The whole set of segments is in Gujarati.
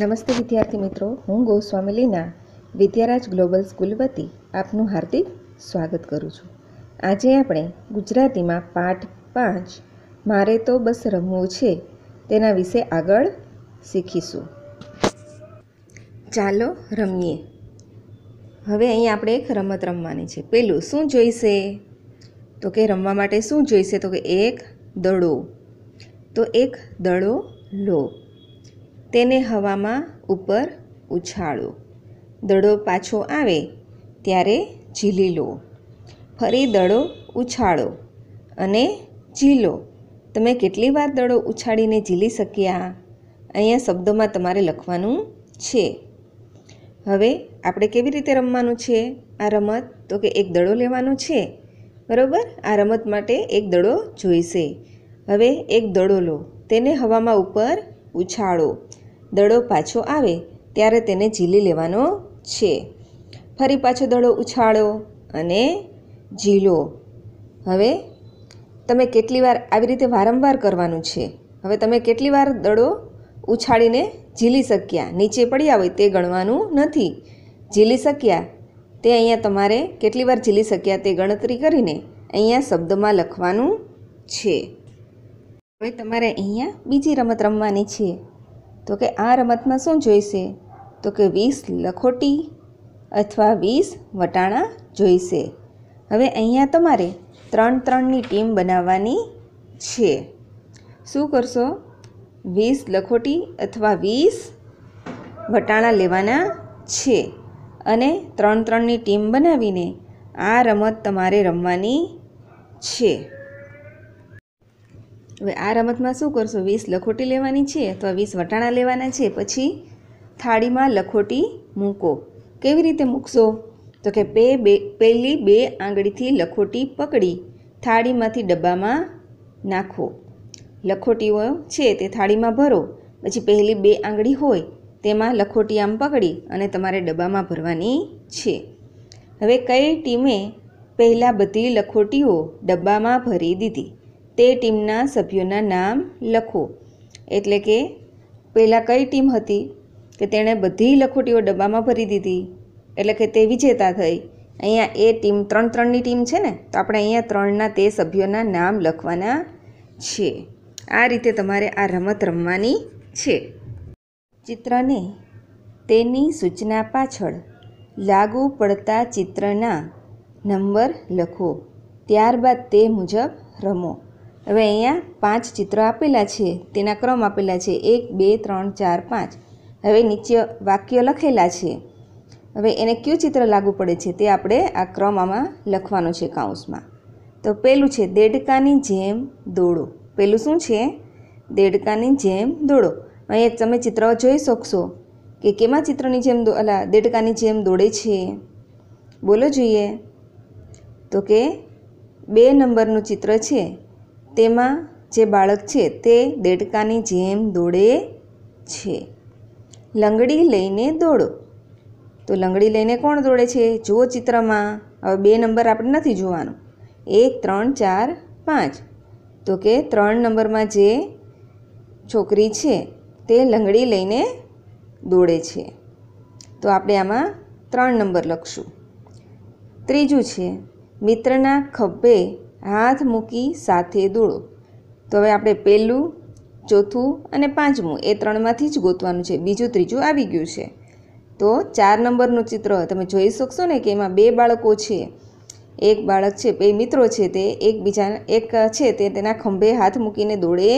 નમસ્તે વિદ્યાર્થી મિત્રો હું ગોસ્વામી લીના વિદ્યારાજ ગ્લોબલ સ્કૂલ વતી આપનું હાર્દિક સ્વાગત કરું છું આજે આપણે ગુજરાતીમાં પાઠ પાંચ મારે તો બસ રમવું છે તેના વિશે આગળ શીખીશું ચાલો રમીએ હવે અહીં આપણે એક રમત રમવાની છે પેલું શું જોઈશે તો કે રમવા માટે શું જોઈશે તો કે એક દડો તો એક દડો લો તેને હવામાં ઉપર ઉછાળો દડો પાછો આવે ત્યારે ઝીલી લો ફરી દડો ઉછાળો અને ઝીલો તમે કેટલી વાર દડો ઉછાળીને ઝીલી શક્યા અહીંયા શબ્દોમાં તમારે લખવાનું છે હવે આપણે કેવી રીતે રમવાનું છે આ રમત તો કે એક દડો લેવાનો છે બરાબર આ રમત માટે એક દડો જોઈશે હવે એક દડો લો તેને હવામાં ઉપર ઉછાળો દડો પાછો આવે ત્યારે તેને ઝીલી લેવાનો છે ફરી પાછો દડો ઉછાળો અને ઝીલો હવે તમે કેટલી વાર આવી રીતે વારંવાર કરવાનું છે હવે તમે કેટલી વાર દડો ઉછાળીને ઝીલી શક્યા નીચે પડ્યા હોય તે ગણવાનું નથી ઝીલી શક્યા તે અહીંયા તમારે કેટલી વાર ઝીલી શક્યા તે ગણતરી કરીને અહીંયા શબ્દમાં લખવાનું છે હવે તમારે અહીંયા બીજી રમત રમવાની છે તો કે આ રમતમાં શું જોઈશે તો કે વીસ લખોટી અથવા વીસ વટાણા જોઈશે હવે અહીંયા તમારે ત્રણ ત્રણની ટીમ બનાવવાની છે શું કરશો વીસ લખોટી અથવા વીસ વટાણા લેવાના છે અને ત્રણ ત્રણની ટીમ બનાવીને આ રમત તમારે રમવાની છે હવે આ રમતમાં શું કરશો વીસ લખોટી લેવાની છે અથવા વીસ વટાણા લેવાના છે પછી થાળીમાં લખોટી મૂકો કેવી રીતે મૂકશો તો કે બે બે પહેલી બે આંગળીથી લખોટી પકડી થાળીમાંથી ડબ્બામાં નાખો લખોટીઓ છે તે થાળીમાં ભરો પછી પહેલી બે આંગળી હોય તેમાં લખોટી આમ પકડી અને તમારે ડબ્બામાં ભરવાની છે હવે કઈ ટીમે પહેલાં બધી લખોટીઓ ડબ્બામાં ભરી દીધી તે ટીમના સભ્યોના નામ લખો એટલે કે પહેલાં કઈ ટીમ હતી કે તેણે બધી લખોટીઓ ડબ્બામાં ભરી દીધી એટલે કે તે વિજેતા થઈ અહીંયા એ ટીમ ત્રણ ત્રણની ટીમ છે ને તો આપણે અહીંયા ત્રણના તે સભ્યોના નામ લખવાના છે આ રીતે તમારે આ રમત રમવાની છે ચિત્રને તેની સૂચના પાછળ લાગુ પડતા ચિત્રના નંબર લખો ત્યારબાદ તે મુજબ રમો હવે અહીંયા પાંચ ચિત્રો આપેલા છે તેના ક્રમ આપેલા છે એક બે ત્રણ ચાર પાંચ હવે નીચે વાક્યો લખેલા છે હવે એને કયું ચિત્ર લાગુ પડે છે તે આપણે આ ક્રમ આમાં લખવાનો છે કાઉન્સમાં તો પહેલું છે દેડકાની જેમ દોડો પહેલું શું છે દેડકાની જેમ દોડો અહીંયા તમે ચિત્ર જોઈ શકશો કે કેમાં ચિત્રની જેમ દો અલા દેડકાની જેમ દોડે છે બોલો જોઈએ તો કે બે નંબરનું ચિત્ર છે તેમાં જે બાળક છે તે દેડકાની જેમ દોડે છે લંગડી લઈને દોડો તો લંગડી લઈને કોણ દોડે છે જુઓ ચિત્રમાં હવે બે નંબર આપણે નથી જોવાનો એક ત્રણ ચાર પાંચ તો કે ત્રણ નંબરમાં જે છોકરી છે તે લંગડી લઈને દોડે છે તો આપણે આમાં ત્રણ નંબર લખશું ત્રીજું છે મિત્રના ખભે હાથ મૂકી સાથે દોડો તો હવે આપણે પહેલું ચોથું અને પાંચમું એ ત્રણમાંથી જ ગોતવાનું છે બીજું ત્રીજું આવી ગયું છે તો ચાર નંબરનું ચિત્ર તમે જોઈ શકશો ને કે એમાં બે બાળકો છે એક બાળક છે બે મિત્રો છે તે એકબીજા એક છે તે તેના ખંભે હાથ મૂકીને દોડે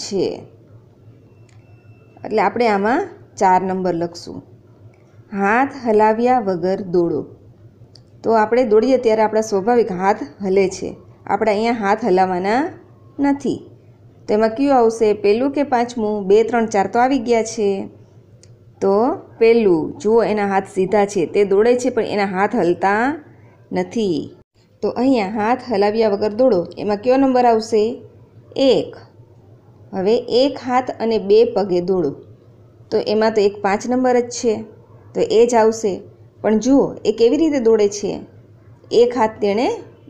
છે એટલે આપણે આમાં ચાર નંબર લખશું હાથ હલાવ્યા વગર દોડો તો આપણે દોડીએ ત્યારે આપણા સ્વાભાવિક હાથ હલે છે આપણે અહીંયા હાથ હલાવવાના નથી તો એમાં કયું આવશે પહેલું કે પાંચમું બે ત્રણ ચાર તો આવી ગયા છે તો પહેલું જુઓ એના હાથ સીધા છે તે દોડે છે પણ એના હાથ હલતા નથી તો અહીંયા હાથ હલાવ્યા વગર દોડો એમાં કયો નંબર આવશે એક હવે એક હાથ અને બે પગે દોડો તો એમાં તો એક પાંચ નંબર જ છે તો એ જ આવશે પણ જુઓ એ કેવી રીતે દોડે છે એક હાથ તેણે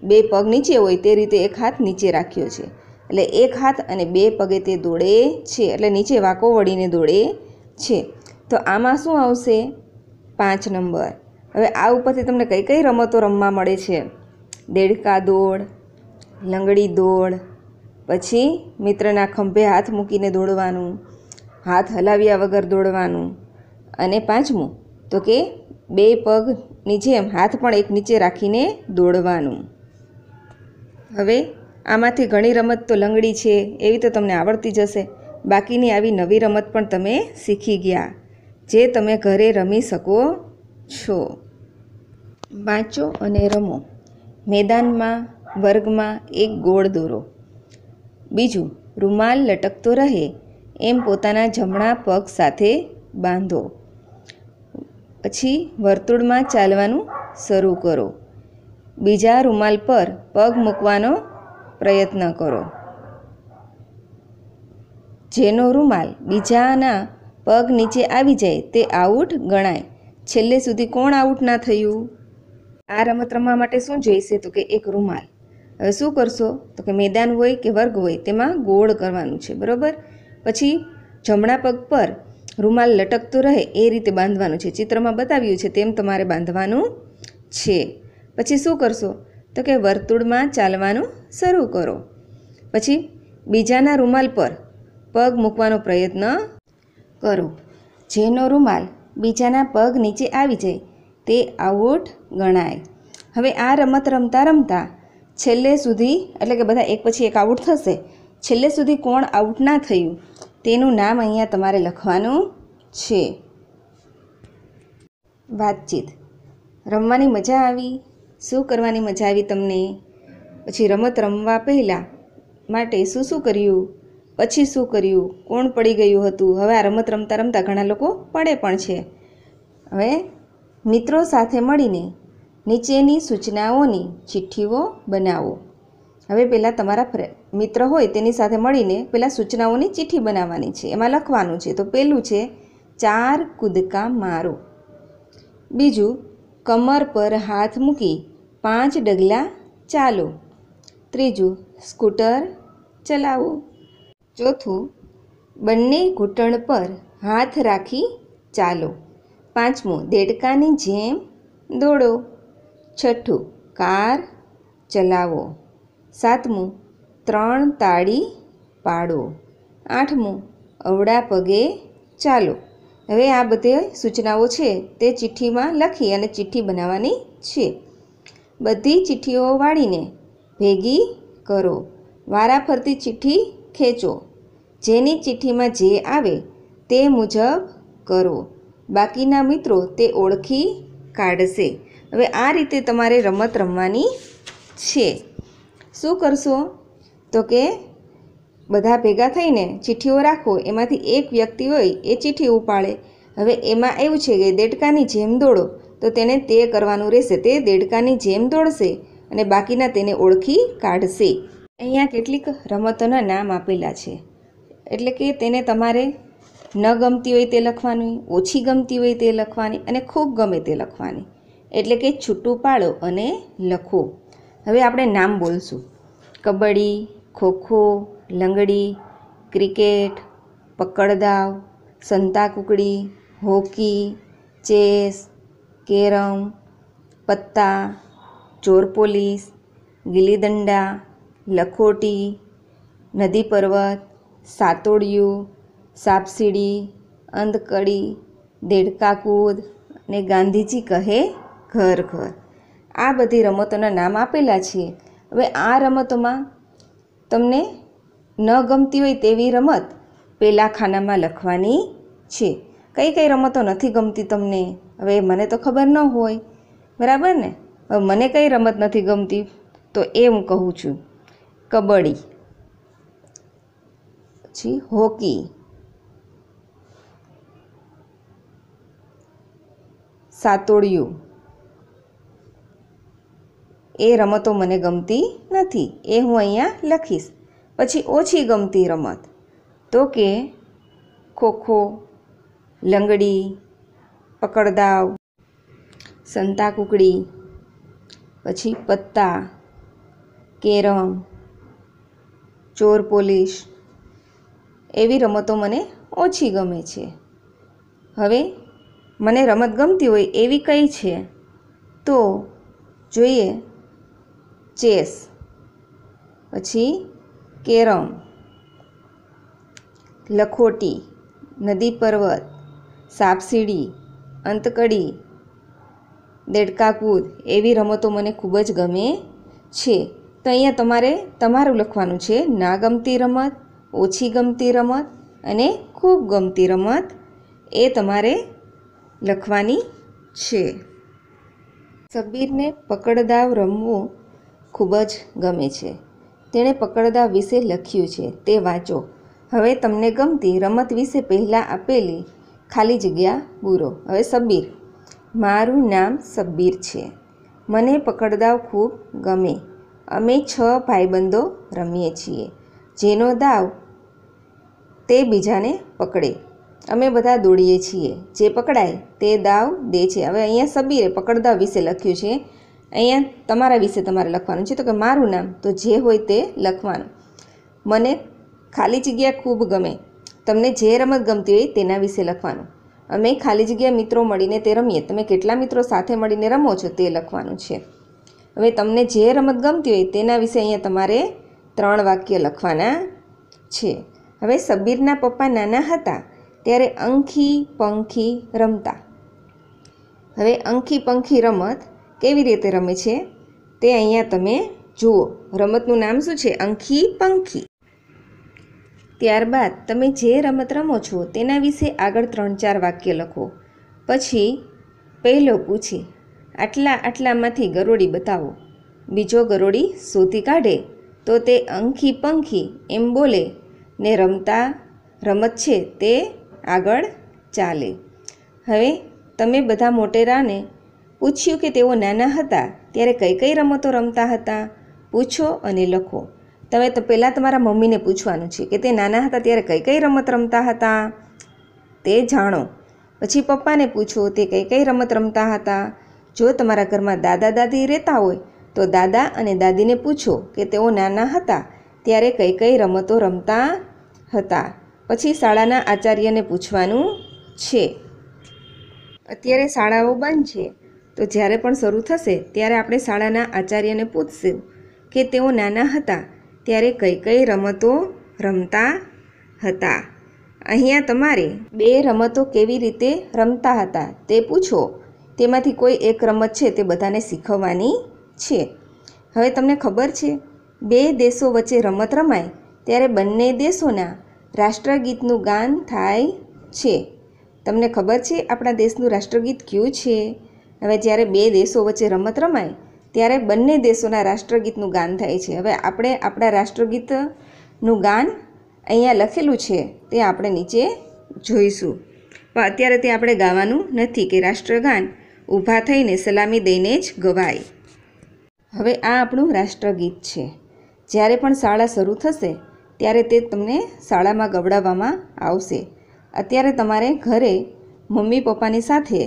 બે પગ નીચે હોય તે રીતે એક હાથ નીચે રાખ્યો છે એટલે એક હાથ અને બે પગે તે દોડે છે એટલે નીચે વાંકો વળીને દોડે છે તો આમાં શું આવશે પાંચ નંબર હવે આ ઉપરથી તમને કઈ કઈ રમતો રમવા મળે છે દેડકા દોડ લંગડી દોડ પછી મિત્રના ખંભે હાથ મૂકીને દોડવાનું હાથ હલાવ્યા વગર દોડવાનું અને પાંચમું તો કે બે પગની જેમ હાથ પણ એક નીચે રાખીને દોડવાનું હવે આમાંથી ઘણી રમત તો લંગડી છે એવી તો તમને આવડતી જશે બાકીની આવી નવી રમત પણ તમે શીખી ગયા જે તમે ઘરે રમી શકો છો વાંચો અને રમો મેદાનમાં વર્ગમાં એક ગોળ દોરો બીજું રૂમાલ લટકતો રહે એમ પોતાના જમણા પગ સાથે બાંધો પછી વર્તુળમાં ચાલવાનું શરૂ કરો બીજા રૂમાલ પર પગ મૂકવાનો પ્રયત્ન કરો જેનો રૂમાલ બીજાના પગ નીચે આવી જાય તે આઉટ ગણાય છેલ્લે સુધી કોણ આઉટ ના થયું આ રમત રમવા માટે શું જોઈશે તો કે એક રૂમાલ હવે શું કરશો તો કે મેદાન હોય કે વર્ગ હોય તેમાં ગોળ કરવાનું છે બરાબર પછી જમણા પગ પર રૂમાલ લટકતું રહે એ રીતે બાંધવાનું છે ચિત્રમાં બતાવ્યું છે તેમ તમારે બાંધવાનું છે પછી શું કરશો તો કે વર્તુળમાં ચાલવાનું શરૂ કરો પછી બીજાના રૂમાલ પર પગ મૂકવાનો પ્રયત્ન કરો જેનો રૂમાલ બીજાના પગ નીચે આવી જાય તે આઉટ ગણાય હવે આ રમત રમતા રમતા છેલ્લે સુધી એટલે કે બધા એક પછી એક આઉટ થશે છેલ્લે સુધી કોણ આઉટ ના થયું તેનું નામ અહીંયા તમારે લખવાનું છે વાતચીત રમવાની મજા આવી શું કરવાની મજા આવી તમને પછી રમત રમવા પહેલાં માટે શું શું કર્યું પછી શું કર્યું કોણ પડી ગયું હતું હવે આ રમત રમતા રમતા ઘણા લોકો પડે પણ છે હવે મિત્રો સાથે મળીને નીચેની સૂચનાઓની ચિઠ્ઠીઓ બનાવો હવે પહેલાં તમારા મિત્ર હોય તેની સાથે મળીને પહેલાં સૂચનાઓની ચિઠ્ઠી બનાવવાની છે એમાં લખવાનું છે તો પહેલું છે ચાર કૂદકા મારો બીજું કમર પર હાથ મૂકી પાંચ ડગલા ચાલો ત્રીજું સ્કૂટર ચલાવો ચોથું બંને ઘૂંટણ પર હાથ રાખી ચાલો પાંચમું દેડકાની જેમ દોડો છઠ્ઠું કાર ચલાવો સાતમું ત્રણ તાળી પાડો આઠમું અવડા પગે ચાલો હવે આ બધી સૂચનાઓ છે તે ચિઠ્ઠીમાં લખી અને ચિઠ્ઠી બનાવવાની છે બધી ચિઠ્ઠીઓ વાળીને ભેગી કરો વારાફરતી ચિઠ્ઠી ખેંચો જેની ચિઠ્ઠીમાં જે આવે તે મુજબ કરો બાકીના મિત્રો તે ઓળખી કાઢશે હવે આ રીતે તમારે રમત રમવાની છે શું કરશો તો કે બધા ભેગા થઈને ચિઠ્ઠીઓ રાખો એમાંથી એક વ્યક્તિ હોય એ ચિઠ્ઠી ઉપાડે હવે એમાં એવું છે કે દેડકાની જેમ દોડો તો તેને તે કરવાનું રહેશે તે દેડકાની જેમ દોડશે અને બાકીના તેને ઓળખી કાઢશે અહીંયા કેટલીક રમતોના નામ આપેલા છે એટલે કે તેને તમારે ન ગમતી હોય તે લખવાની ઓછી ગમતી હોય તે લખવાની અને ખૂબ ગમે તે લખવાની એટલે કે છૂટું પાડો અને લખો હવે આપણે નામ બોલશું કબડ્ડી ખોખો લંગડી ક્રિકેટ પકડદાવ કુકડી હોકી ચેસ કેરમ પત્તા ચોર પોલીસ ગિલ્લી લખોટી નદી પર્વત સાતોડિયું સાપસીડી અંધકડી દેડકા કૂદ અને ગાંધીજી કહે ઘર ઘર આ બધી રમતોના નામ આપેલા છે હવે આ રમતોમાં તમને ન ગમતી હોય તેવી રમત પેલા ખાનામાં લખવાની છે કઈ કઈ રમતો નથી ગમતી તમને હવે મને તો ખબર ન હોય બરાબર ને હવે મને કઈ રમત નથી ગમતી તો એ હું કહું છું કબડ્ડી પછી હોકી સાતોડિયું એ રમતો મને ગમતી નથી એ હું અહીંયા લખીશ પછી ઓછી ગમતી રમત તો કે ખોખો લંગડી પકડદાવ સંતા કુકડી પછી પત્તા કેરમ ચોર પોલીસ એવી રમતો મને ઓછી ગમે છે હવે મને રમત ગમતી હોય એવી કઈ છે તો જોઈએ ચેસ પછી કેરમ લખોટી નદી પર્વત સાપસીડી અંતકડી દેડકાકૂદ એવી રમતો મને ખૂબ જ ગમે છે તો અહીંયા તમારે તમારું લખવાનું છે ના ગમતી રમત ઓછી ગમતી રમત અને ખૂબ ગમતી રમત એ તમારે લખવાની છે સબીરને પકડદાવ રમવું ખૂબ જ ગમે છે તેણે પકડદા વિશે લખ્યું છે તે વાંચો હવે તમને ગમતી રમત વિશે પહેલાં આપેલી ખાલી જગ્યા પૂરો હવે સબીર મારું નામ સબ્બીર છે મને પકડદાવ ખૂબ ગમે અમે છ ભાઈબંધો રમીએ છીએ જેનો દાવ તે બીજાને પકડે અમે બધા દોડીએ છીએ જે પકડાય તે દાવ દે છે હવે અહીંયા સબીરે પકડદાવ વિશે લખ્યું છે અહીંયા તમારા વિશે તમારે લખવાનું છે તો કે મારું નામ તો જે હોય તે લખવાનું મને ખાલી જગ્યા ખૂબ ગમે તમને જે રમત ગમતી હોય તેના વિશે લખવાનું અમે ખાલી જગ્યા મિત્રો મળીને તે રમીએ તમે કેટલા મિત્રો સાથે મળીને રમો છો તે લખવાનું છે હવે તમને જે રમત ગમતી હોય તેના વિશે અહીંયા તમારે ત્રણ વાક્ય લખવાના છે હવે સબીરના પપ્પા નાના હતા ત્યારે અંખી પંખી રમતા હવે અંખી પંખી રમત કેવી રીતે રમે છે તે અહીંયા તમે જુઓ રમતનું નામ શું છે અંખી પંખી ત્યારબાદ તમે જે રમત રમો છો તેના વિશે આગળ ત્રણ ચાર વાક્ય લખો પછી પહેલો પૂછે આટલા આટલામાંથી ગરોડી બતાવો બીજો ગરોળી શોધી કાઢે તો તે અંખી પંખી એમ બોલે ને રમતા રમત છે તે આગળ ચાલે હવે તમે બધા મોટેરાને પૂછ્યું કે તેઓ નાના હતા ત્યારે કઈ કઈ રમતો રમતા હતા પૂછો અને લખો તમે તો પહેલાં તમારા મમ્મીને પૂછવાનું છે કે તે નાના હતા ત્યારે કઈ કઈ રમત રમતા હતા તે જાણો પછી પપ્પાને પૂછો તે કઈ કઈ રમત રમતા હતા જો તમારા ઘરમાં દાદા દાદી રહેતા હોય તો દાદા અને દાદીને પૂછો કે તેઓ નાના હતા ત્યારે કઈ કઈ રમતો રમતા હતા પછી શાળાના આચાર્યને પૂછવાનું છે અત્યારે શાળાઓ બંધ છે તો જ્યારે પણ શરૂ થશે ત્યારે આપણે શાળાના આચાર્યને પૂછશું કે તેઓ નાના હતા ત્યારે કઈ કઈ રમતો રમતા હતા અહીંયા તમારે બે રમતો કેવી રીતે રમતા હતા તે પૂછો તેમાંથી કોઈ એક રમત છે તે બધાને શીખવવાની છે હવે તમને ખબર છે બે દેશો વચ્ચે રમત રમાય ત્યારે બંને દેશોના રાષ્ટ્રગીતનું ગાન થાય છે તમને ખબર છે આપણા દેશનું રાષ્ટ્રગીત કયું છે હવે જ્યારે બે દેશો વચ્ચે રમત રમાય ત્યારે બંને દેશોના રાષ્ટ્રગીતનું ગાન થાય છે હવે આપણે આપણા રાષ્ટ્રગીતનું ગાન અહીંયા લખેલું છે તે આપણે નીચે જોઈશું પણ અત્યારે તે આપણે ગાવાનું નથી કે રાષ્ટ્રગાન ઊભા થઈને સલામી દઈને જ ગવાય હવે આ આપણું રાષ્ટ્રગીત છે જ્યારે પણ શાળા શરૂ થશે ત્યારે તે તમને શાળામાં ગવડાવવામાં આવશે અત્યારે તમારે ઘરે મમ્મી પપ્પાની સાથે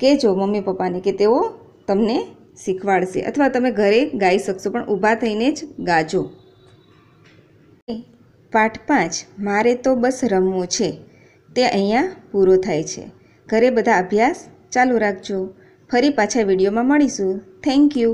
કહેજો મમ્મી પપ્પાને કે તેઓ તમને શીખવાડશે અથવા તમે ઘરે ગાઈ શકશો પણ ઊભા થઈને જ ગાજો પાઠ પાંચ મારે તો બસ રમવું છે તે અહીંયા પૂરો થાય છે ઘરે બધા અભ્યાસ ચાલુ રાખજો ફરી પાછા વિડીયોમાં મળીશું થેન્ક યુ